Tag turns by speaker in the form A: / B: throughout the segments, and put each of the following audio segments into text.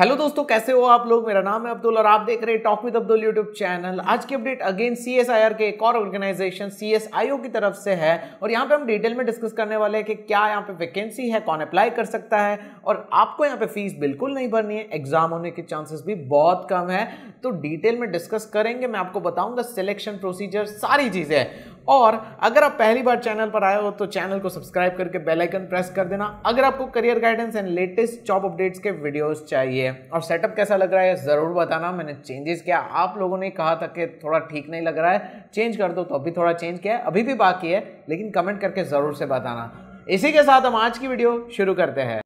A: hello दोस्तों कैसे हो आप लोग मेरा नाम है अब्दुल और आप देख रहे हैं talk with Abdul YouTube channel आज की अपडेट अगेन सीएसआईआर के एक और ऑर्गेनाइजेशन सीएसआईओ की तरफ से है और यहाँ पे हम डिटेल में डिस्कस करने वाले हैं कि क्या यहाँ पे वैकेंसी है कौन अप्लाई कर सकता है और आपको यहाँ पे फीस बिल्कुल नहीं भरनी है एग्जाम होने के चांसेस भी बहुत कम है तो डिटेल में डिस्कस करेंगे मैं आपको बताऊंगा सिलेक्शन प्रोसीजर सारी चीज़ें और अगर आप पहली बार चैनल पर आए हो तो चैनल को सब्सक्राइब करके बेल आइकन प्रेस कर देना अगर आपको career guidance and latest job updates के वीडियोस चाहिए है और सेटअप कैसा लग रहा है ज़रूर बताना मैंने चेंजेस किया आप लोगों ने कहा था कि थोड़ा ठीक नहीं लग रहा है चेंज कर दो तो अभी थोड़ा चेंज किया है अभी भी बाकी है लेकिन कमेंट करके ज़रूर से बताना इसी के साथ हम आज की वीडियो शुरू करते हैं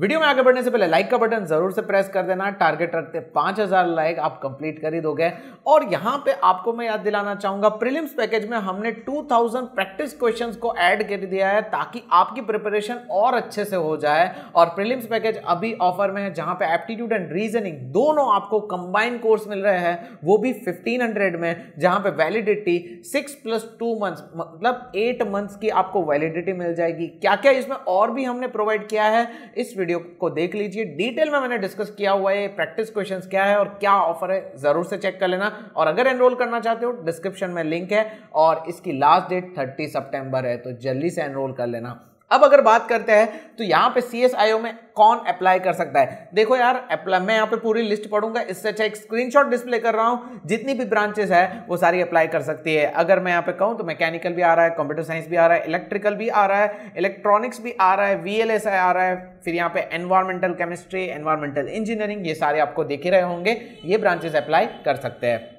A: वीडियो में आगे बढ़ने से पहले लाइक का बटन जरूर से प्रेस कर देना टारगेट रखते पांच हजार लाइक आप कंप्लीट कर ही दोगे और यहां पे आपको मैं याद दिलाना चाहूंगा प्रीलिम्स पैकेज में हमने 2000 प्रैक्टिस क्वेश्चंस को ऐड कर दिया है ताकि आपकी प्रिपरेशन और अच्छे से हो जाए और प्रीलिम्स पैकेज अभी ऑफर में है जहां पे एप्टीट्यूड एंड रीजनिंग दोनों आपको कंबाइंड कोर्स मिल रहे हैं वो भी फिफ्टीन में जहां पे वैलिडिटी सिक्स प्लस टू मतलब एट मंथ्स की आपको वैलिडिटी मिल जाएगी क्या क्या इसमें और भी हमने प्रोवाइड किया है इस वीडियो को देख लीजिए डिटेल में मैंने डिस्कस किया हुआ है प्रैक्टिस क्वेश्चन क्या है और क्या ऑफर है ज़रूर से चेक कर लेना और अगर एनरोल करना चाहते हो डिस्क्रिप्शन में लिंक है और इसकी लास्ट डेट थर्टी सेप्टेम्बर है तो जल्दी से एनरोल कर लेना अब अगर बात करते हैं तो यहाँ पे सी एस आई ओ में कौन अप्लाई कर सकता है देखो यार अप्लाई मैं यहाँ पे पूरी लिस्ट पढ़ूंगा इससे अच्छा एक स्क्रीनशॉट डिस्प्ले कर रहा हूँ जितनी भी ब्रांचेस है वो सारी अप्लाई कर सकती है अगर मैं यहाँ पे कहूँ तो मैकेनिकल भी आ रहा है कंप्यूटर साइंस भी आ रहा है इलेक्ट्रिकल भी आ रहा है इलेक्ट्रॉनिक्स भी आ रहा है वी आ रहा है फिर यहाँ पे एनवायरमेंटल केमिस्ट्री एनवायरमेंटल इंजीनियरिंग ये सारे आपको देखे रहे होंगे ये ब्रांचेस अप्लाई कर सकते हैं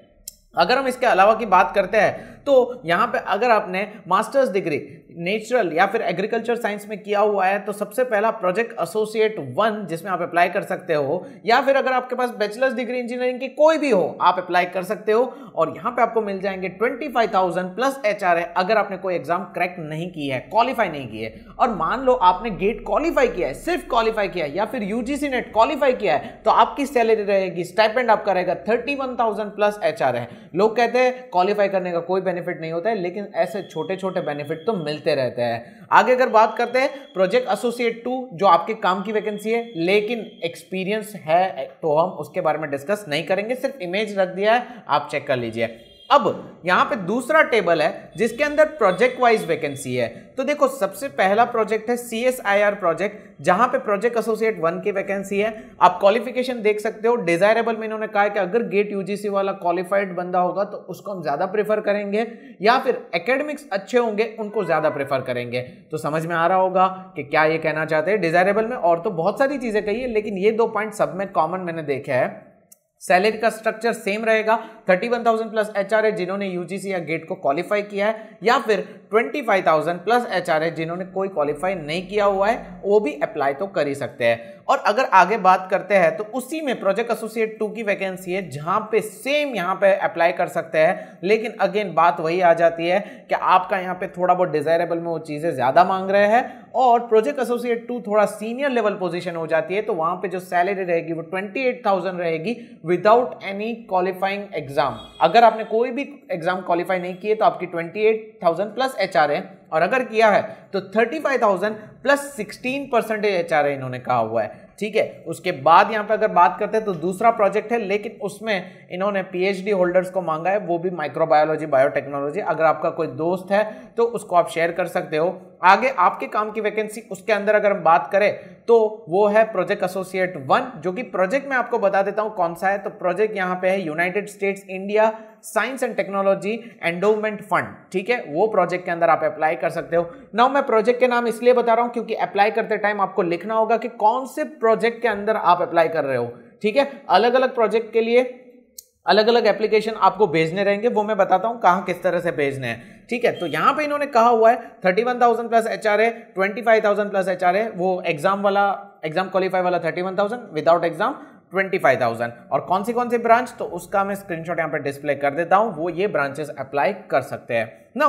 A: अगर हम इसके अलावा की बात करते हैं तो यहाँ पे अगर आपने मास्टर्स डिग्री नेचुरल या फिर एग्रीकल्चर साइंस में किया हुआ है तो सबसे पहला प्रोजेक्ट एसोसिएट वन जिसमें आप अप्लाई कर सकते हो या फिर अगर आपके पास बैचलर्स डिग्री इंजीनियरिंग की कोई भी हो आप अप्लाई कर सकते हो और यहाँ पे आपको मिल जाएंगे ट्वेंटी प्लस एच अगर आपने कोई एग्जाम क्रैक नहीं की है क्वालिफाई नहीं की है और मान लो आपने गेट क्वालिफाई किया है सिर्फ क्वालिफाई किया है या फिर यूजीसी नेट क्वालिफाई किया है तो आपकी सैलरी रहेगी स्टाइपेंड आपका रहेगा थर्टी प्लस एच है लोग कहते हैं क्वालिफाई करने का कोई बेनिफिट नहीं होता है लेकिन ऐसे छोटे छोटे बेनिफिट तो मिलते रहते हैं आगे अगर बात करते हैं प्रोजेक्ट एसोसिएट टू जो आपके काम की वैकेंसी है लेकिन एक्सपीरियंस है तो हम उसके बारे में डिस्कस नहीं करेंगे सिर्फ इमेज रख दिया है आप चेक कर लीजिए अब यहाँ पे दूसरा टेबल है जिसके अंदर प्रोजेक्ट वाइज वैकेंसी है तो देखो सबसे पहला प्रोजेक्ट है C S I R project जहां पे प्रोजेक्ट एसोसिएट वन की वैकेंसी है आप क्वालिफिकेशन देख सकते हो डिजायरेबल में इन्होंने कहा कि अगर गेट यूजीसी वाला क्वालिफाइड बंदा होगा तो उसको हम ज्यादा प्रेफर करेंगे या फिर एकेडमिक्स अच्छे होंगे उनको ज्यादा प्रेफर करेंगे तो समझ में आ रहा होगा कि क्या ये कहना चाहते हैं डिजायरेबल में और तो बहुत सारी चीजें कही है लेकिन ये दो पॉइंट सब में कॉमन मैंने देखा है सैलरी का स्ट्रक्चर सेम रहेगा 31,000 प्लस एच आर जिन्होंने यूजीसी या गेट को क्वालिफाई किया है या फिर 25,000 प्लस एच आर जिन्होंने कोई क्वालिफाई नहीं किया हुआ है वो भी अप्लाई तो कर ही सकते हैं और अगर आगे बात करते हैं तो उसी में प्रोजेक्ट एसोसिएट टू की वैकेंसी है जहां पे सेम यहां पे अप्लाई कर सकते हैं लेकिन अगेन बात वही आ जाती है कि आपका यहां पे थोड़ा बहुत डिजायरेबल में वो चीज़ें ज़्यादा मांग रहे हैं और प्रोजेक्ट एसोसिएट टू थोड़ा सीनियर लेवल पोजिशन हो जाती है तो वहां पर जो सैलरी रहेगी वो ट्वेंटी रहेगी विदाउट एनी क्वालिफाइंग एग्जाम अगर आपने कोई भी एग्जाम क्वालिफाई नहीं किए तो आपकी ट्वेंटी प्लस एच है और अगर किया है तो 35,000 प्लस 16 परसेंटेज एच इन्होंने कहा हुआ है ठीक है उसके बाद यहाँ पे अगर बात करते हैं तो दूसरा प्रोजेक्ट है लेकिन उसमें इन्होंने पीएचडी होल्डर्स को मांगा है वो भी माइक्रोबायोलॉजी बायोटेक्नोलॉजी अगर आपका कोई दोस्त है तो उसको आप शेयर कर सकते हो आगे आपके काम की वैकेंसी उसके अंदर अगर हम बात करें तो वो है प्रोजेक्ट एसोसिएट वन जो कि प्रोजेक्ट में आपको बता देता हूं कौन सा है तो प्रोजेक्ट यहां पे है United States India science and technology endowment fund ठीक है वो प्रोजेक्ट के अंदर आप अप्लाई कर सकते हो नाउ मैं प्रोजेक्ट के नाम इसलिए बता रहा हूं क्योंकि अप्लाई करते टाइम आपको लिखना होगा कि कौन से प्रोजेक्ट के अंदर आप अप्लाई कर रहे हो ठीक है अलग अलग प्रोजेक्ट के लिए अलग अलग एप्लीकेशन आपको भेजने रहेंगे वो मैं बताता हूँ कहाँ किस तरह से भेजने हैं ठीक है तो यहाँ पे इन्होंने कहा हुआ है thirty one thousand plus H R A twenty five thousand plus H R A वो एग्जाम वाला एग्जाम क्वालिफाई वाला thirty one thousand without exam 25,000 और कौन सी कौन सी ब्रांच तो उसका मैं स्क्रीनशॉट यहाँ पर डिस्प्ले कर देता हूँ वो ये ब्रांचेस अप्लाई कर सकते हैं ना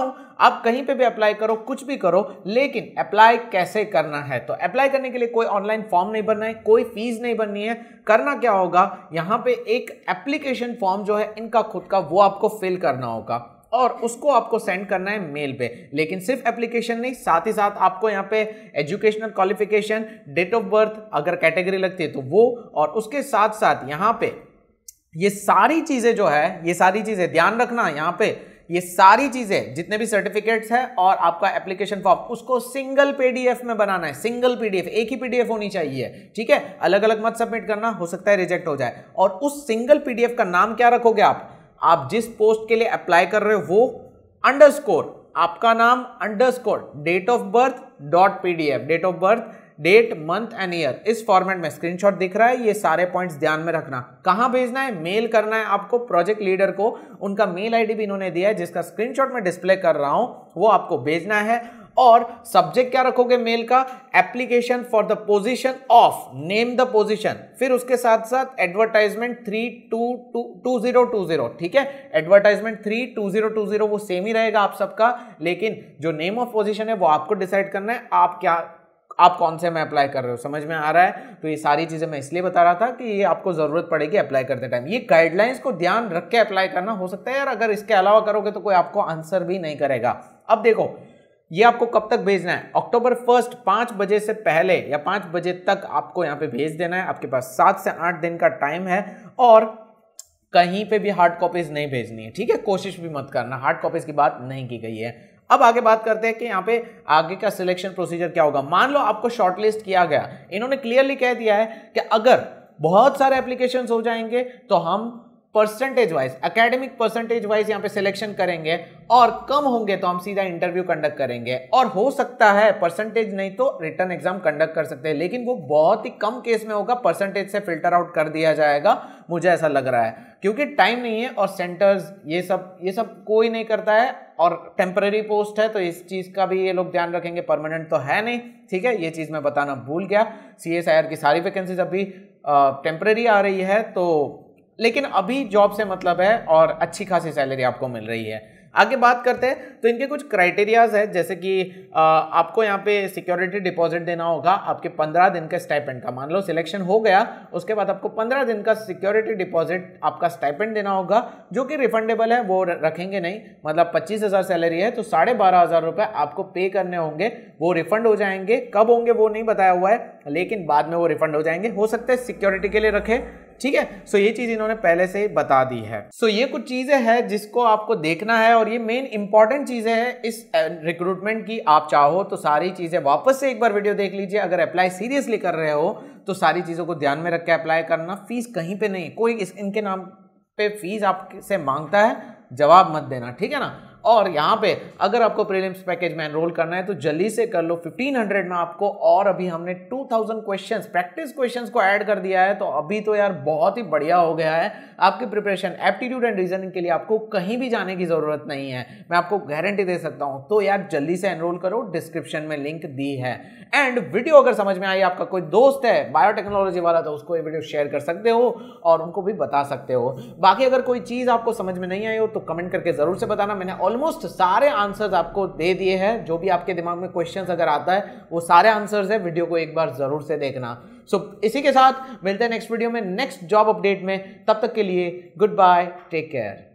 A: आप कहीं पे भी अप्लाई करो कुछ भी करो लेकिन अप्लाई कैसे करना है तो अप्लाई करने के लिए कोई ऑनलाइन फॉर्म नहीं भरना है कोई फीस नहीं भरनी है करना क्या होगा यहाँ पे एक एप्लीकेशन फॉर्म जो है इनका खुद का वो आपको फिल करना होगा और उसको आपको सेंड करना है मेल पे लेकिन सिर्फ एप्लीकेशन नहीं साथ ही साथ आपको यहाँ पे educational qualification date of birth अगर कैटेगरी लगती है तो वो और उसके साथ साथ यहाँ पे ये सारी चीज़ें जो है ये सारी चीज़ें ध्यान रखना यहाँ पे ये सारी चीज़ें जितने भी सर्टिफिकेट्स हैं और आपका एप्लीकेशन फॉर्म उसको सिंगल पीडीएफ में बनाना है सिंगल पीडीएफ एक ही पीडीएफ होनी चाहिए ठीक है अलग अलग मत सबमिट करना हो सकता है रिजेक्ट हो जाए और उस सिंगल पीडीएफ का नाम क्या रखोगे आप आप जिस पोस्ट के लिए अप्लाई कर रहे हो वो अंडरस्कोर आपका नाम underscore date of birth dot PDF date of birth date month and year इस फॉर्मेट में स्क्रीनशॉट दिख रहा है ये सारे पॉइंट्स ध्यान में रखना कहाँ भेजना है मेल करना है आपको प्रोजेक्ट लीडर को उनका मेल आईडी भी इन्होंने दिया है जिसका स्क्रीनशॉट में डिस्प्ले कर रहा हूँ वो आपको भेजना है और सब्जेक्ट क्या रखोगे मेल का application for the position of name the position फिर उसके साथ साथ advertisement three two two zero two zero ठीक है advertisement three two zero two zero वो सेम ही रहेगा आप सबका लेकिन जो नेम ऑफ पोजिशन है वो आपको डिसाइड करना है आप क्या आप कौन से में अप्लाई कर रहे हो समझ में आ रहा है तो ये सारी चीज़ें मैं इसलिए बता रहा था कि ये आपको ज़रूरत पड़ेगी अप्लाई करते टाइम ये गाइडलाइंस को ध्यान रख के अप्लाई करना हो सकता है यार अगर इसके अलावा करोगे तो कोई आपको आंसर भी नहीं करेगा अब देखो ये आपको कब तक भेजना है अक्टूबर फर्स्ट पाँच बजे से पहले या पाँच बजे तक आपको यहाँ पे भेज देना है आपके पास सात से आठ दिन का टाइम है और कहीं पे भी हार्ड कॉपीज नहीं भेजनी है ठीक है कोशिश भी मत करना हार्ड कॉपीज की बात नहीं की गई है अब आगे बात करते हैं कि यहाँ पे आगे का सिलेक्शन प्रोसीजर क्या होगा मान लो आपको शॉर्टलिस्ट किया गया इन्होंने क्लियरली कह दिया है कि अगर बहुत सारे एप्लीकेशन हो जाएंगे तो हम percentage wise academic percentage wise यहाँ पे सिलेक्शन करेंगे और कम होंगे तो हम सीधा इंटरव्यू कंडक्ट करेंगे और हो सकता है परसेंटेज नहीं तो रिटर्न एग्जाम कंडक्ट कर सकते हैं लेकिन वो बहुत ही कम केस में होगा परसेंटेज से फिल्टर आउट कर दिया जाएगा मुझे ऐसा लग रहा है क्योंकि टाइम नहीं है और सेंटर्स ये सब ये सब कोई नहीं करता है और टेम्पररी पोस्ट है तो इस चीज़ का भी ये लोग ध्यान रखेंगे परमानेंट तो है नहीं ठीक है ये चीज़ मैं बताना भूल गया सी की सारी वैकेंसीज अभी टेम्पररी आ रही है तो लेकिन अभी जॉब से मतलब है और अच्छी खासी सैलरी आपको मिल रही है आगे बात करते हैं तो इनके कुछ क्राइटेरियाज है जैसे कि आपको यहाँ पे सिक्योरिटी डिपॉजिट देना होगा आपके पंद्रह दिन के स्टाइपेंड का मान लो सिलेक्शन हो गया उसके बाद आपको पंद्रह दिन का सिक्योरिटी डिपॉजिट आपका स्टाइपेंड देना होगा जो कि रिफंडेबल है वो रखेंगे नहीं मतलब पच्चीस हज़ार सैलरी है तो साढ़े बारह हज़ार रुपये आपको पे करने होंगे वो रिफंड हो जाएंगे कब होंगे वो नहीं बताया हुआ है लेकिन बाद में वो रिफंड हो जाएंगे हो सकता है सिक्योरिटी के लिए रखें ठीक है सो ये चीज इन्होंने पहले से ही बता दी है सो ये कुछ चीजें हैं जिसको आपको देखना है और ये मेन इंपॉर्टेंट चीजें हैं इस रिक्रूटमेंट की आप चाहो तो सारी चीजें वापस से एक बार वीडियो देख लीजिए अगर अप्लाई सीरियसली कर रहे हो तो सारी चीजों को ध्यान में रख के अप्लाई करना फीस कहीं पे नहीं कोई इस, इनके नाम पे फीस आपसे मांगता है जवाब मत देना ठीक है ना और यहाँ पे अगर आपको प्रीलिम्स पैकेज में एनरोल करना है तो जल्दी से कर लो 1500 में आपको और अभी हमने 2000 क्वेश्चंस प्रैक्टिस क्वेश्चंस को ऐड कर दिया है तो अभी तो यार बहुत ही बढ़िया हो गया है आपकी प्रिपरेशन एप्टीट्यूड एंड रीजनिंग के लिए आपको कहीं भी जाने की ज़रूरत नहीं है मैं आपको गारंटी दे सकता हूँ तो यार जल्दी से एनरोल करो डिस्क्रिप्शन में लिंक दी है एंड वीडियो अगर समझ में आई आपका कोई दोस्त है बायोटेक्नोलॉजी वाला तो उसको ये वीडियो शेयर कर सकते हो और उनको भी बता सकते हो बाकी अगर कोई चीज़ आपको समझ में नहीं आई हो तो कमेंट करके ज़रूर से बताना मैंने ऑल ऑलमोस्ट सारे आंसर्स आपको दे दिए हैं जो भी आपके दिमाग में क्वेश्चंस अगर आता है वो सारे आंसर्स है वीडियो को एक बार ज़रूर से देखना सो so, इसी के साथ मिलते हैं नेक्स्ट वीडियो में नेक्स्ट जॉब अपडेट में तब तक के लिए गुड बाय टेक केयर